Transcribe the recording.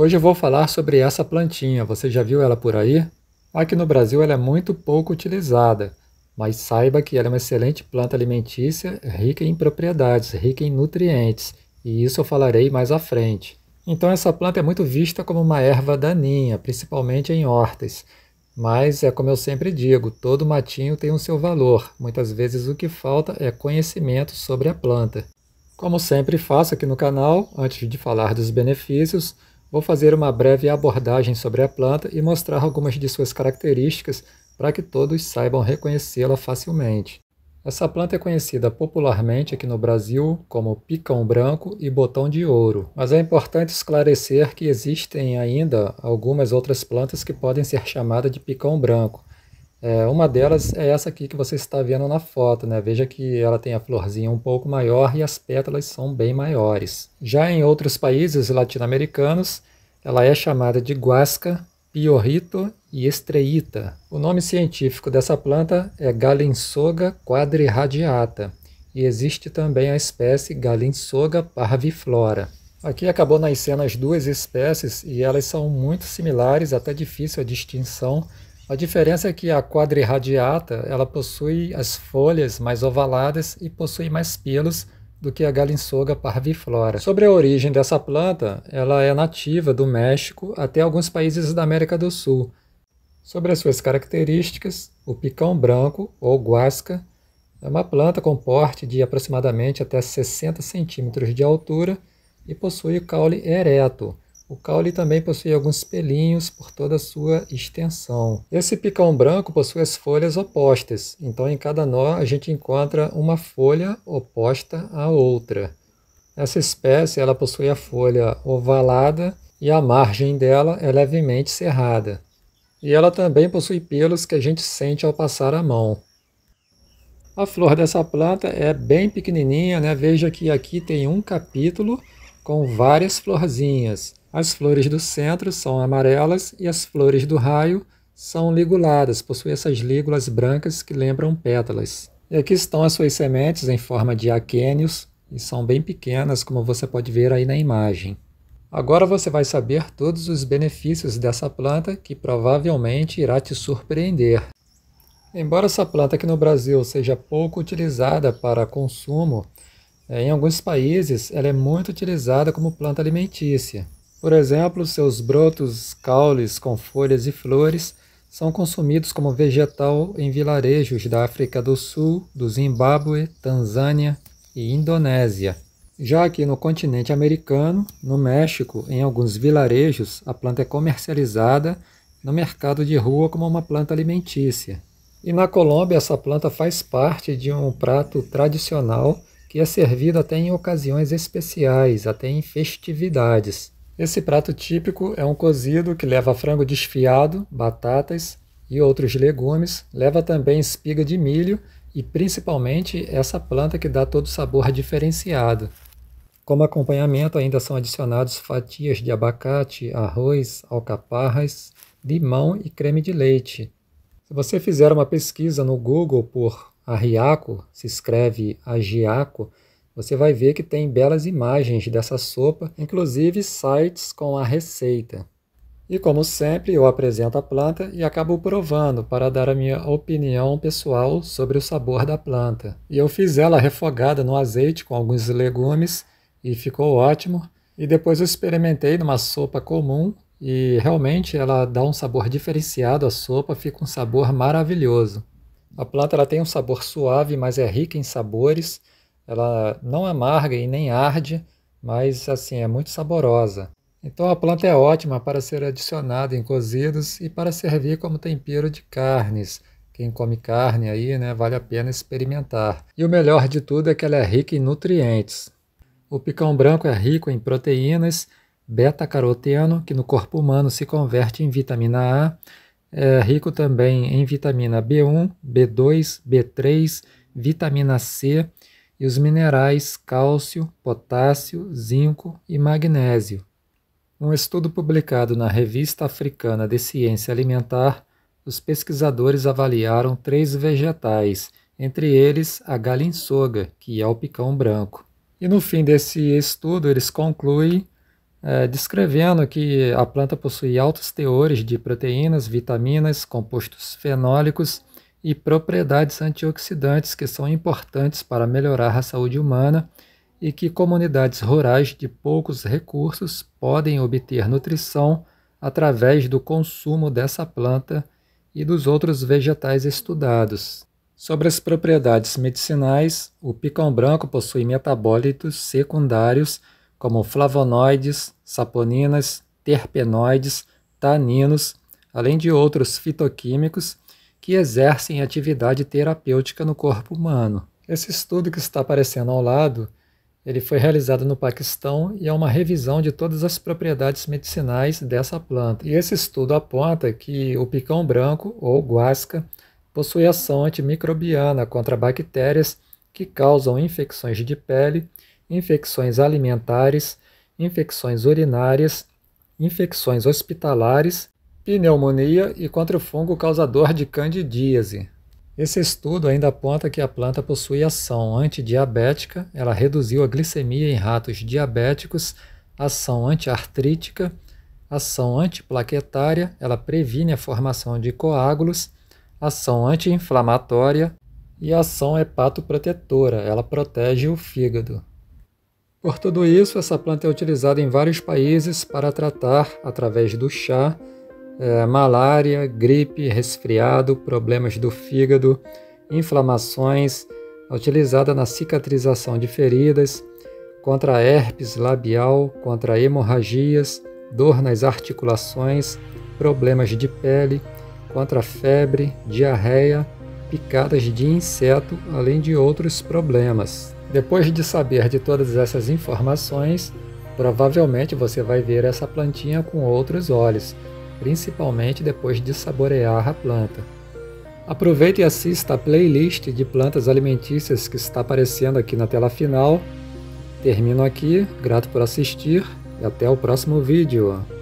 Hoje eu vou falar sobre essa plantinha, você já viu ela por aí? Aqui no Brasil ela é muito pouco utilizada, mas saiba que ela é uma excelente planta alimentícia, rica em propriedades, rica em nutrientes, e isso eu falarei mais à frente. Então essa planta é muito vista como uma erva daninha, principalmente em hortas. Mas é como eu sempre digo, todo matinho tem o seu valor. Muitas vezes o que falta é conhecimento sobre a planta. Como sempre faço aqui no canal, antes de falar dos benefícios, Vou fazer uma breve abordagem sobre a planta e mostrar algumas de suas características para que todos saibam reconhecê-la facilmente. Essa planta é conhecida popularmente aqui no Brasil como picão branco e botão de ouro, mas é importante esclarecer que existem ainda algumas outras plantas que podem ser chamadas de picão branco, é, uma delas é essa aqui que você está vendo na foto, né? Veja que ela tem a florzinha um pouco maior e as pétalas são bem maiores. Já em outros países latino-americanos, ela é chamada de guasca, piorrito e estreita. O nome científico dessa planta é Galinsoga quadriradiata e existe também a espécie Galinsoga parviflora. Aqui acabou nascendo as duas espécies e elas são muito similares, até difícil a distinção a diferença é que a quadrirradiata ela possui as folhas mais ovaladas e possui mais pelos do que a galinsoga parviflora. Sobre a origem dessa planta, ela é nativa do México até alguns países da América do Sul. Sobre as suas características, o picão branco, ou guasca, é uma planta com porte de aproximadamente até 60 centímetros de altura e possui o caule ereto, o caule também possui alguns pelinhos por toda a sua extensão. Esse picão branco possui as folhas opostas, então em cada nó a gente encontra uma folha oposta à outra. Essa espécie ela possui a folha ovalada e a margem dela é levemente cerrada. E ela também possui pelos que a gente sente ao passar a mão. A flor dessa planta é bem pequenininha, né? Veja que aqui tem um capítulo com várias florzinhas. As flores do centro são amarelas e as flores do raio são liguladas, possuem essas lígulas brancas que lembram pétalas. E aqui estão as suas sementes em forma de aquênios e são bem pequenas, como você pode ver aí na imagem. Agora você vai saber todos os benefícios dessa planta que provavelmente irá te surpreender. Embora essa planta aqui no Brasil seja pouco utilizada para consumo, eh, em alguns países ela é muito utilizada como planta alimentícia. Por exemplo, seus brotos, caules com folhas e flores são consumidos como vegetal em vilarejos da África do Sul, do Zimbábue, Tanzânia e Indonésia. Já aqui no continente americano, no México, em alguns vilarejos, a planta é comercializada no mercado de rua como uma planta alimentícia. E na Colômbia, essa planta faz parte de um prato tradicional que é servido até em ocasiões especiais, até em festividades. Esse prato típico é um cozido que leva frango desfiado, batatas e outros legumes, leva também espiga de milho e principalmente essa planta que dá todo o sabor diferenciado. Como acompanhamento, ainda são adicionados fatias de abacate, arroz, alcaparras, limão e creme de leite. Se você fizer uma pesquisa no Google por arriaco, se escreve agiaco, você vai ver que tem belas imagens dessa sopa, inclusive sites com a receita. E como sempre, eu apresento a planta e acabo provando para dar a minha opinião pessoal sobre o sabor da planta. E eu fiz ela refogada no azeite com alguns legumes e ficou ótimo. E depois eu experimentei numa sopa comum e realmente ela dá um sabor diferenciado à sopa, fica um sabor maravilhoso. A planta ela tem um sabor suave, mas é rica em sabores ela não amarga e nem arde, mas assim é muito saborosa. Então a planta é ótima para ser adicionada em cozidos e para servir como tempero de carnes. Quem come carne aí, né, vale a pena experimentar. E o melhor de tudo é que ela é rica em nutrientes. O picão branco é rico em proteínas, beta-caroteno, que no corpo humano se converte em vitamina A, é rico também em vitamina B1, B2, B3, vitamina C e os minerais cálcio, potássio, zinco e magnésio. Um estudo publicado na Revista Africana de Ciência Alimentar, os pesquisadores avaliaram três vegetais, entre eles a galinsoga, que é o picão branco. E no fim desse estudo, eles concluem é, descrevendo que a planta possui altos teores de proteínas, vitaminas, compostos fenólicos e propriedades antioxidantes que são importantes para melhorar a saúde humana e que comunidades rurais de poucos recursos podem obter nutrição através do consumo dessa planta e dos outros vegetais estudados. Sobre as propriedades medicinais, o picão branco possui metabólitos secundários como flavonoides, saponinas, terpenoides, taninos, além de outros fitoquímicos que exercem atividade terapêutica no corpo humano. Esse estudo que está aparecendo ao lado, ele foi realizado no Paquistão e é uma revisão de todas as propriedades medicinais dessa planta. E esse estudo aponta que o picão branco ou guasca possui ação antimicrobiana contra bactérias que causam infecções de pele, infecções alimentares, infecções urinárias, infecções hospitalares pneumonia e contra o fungo causador de candidíase. Esse estudo ainda aponta que a planta possui ação antidiabética, ela reduziu a glicemia em ratos diabéticos, ação antiartrítica, ação antiplaquetária, ela previne a formação de coágulos, ação anti-inflamatória e ação hepatoprotetora, ela protege o fígado. Por tudo isso, essa planta é utilizada em vários países para tratar, através do chá, é, malária, gripe, resfriado, problemas do fígado, inflamações, utilizada na cicatrização de feridas, contra herpes labial, contra hemorragias, dor nas articulações, problemas de pele, contra febre, diarreia, picadas de inseto, além de outros problemas. Depois de saber de todas essas informações, provavelmente você vai ver essa plantinha com outros olhos principalmente depois de saborear a planta. Aproveite e assista a playlist de plantas alimentícias que está aparecendo aqui na tela final. Termino aqui, grato por assistir e até o próximo vídeo.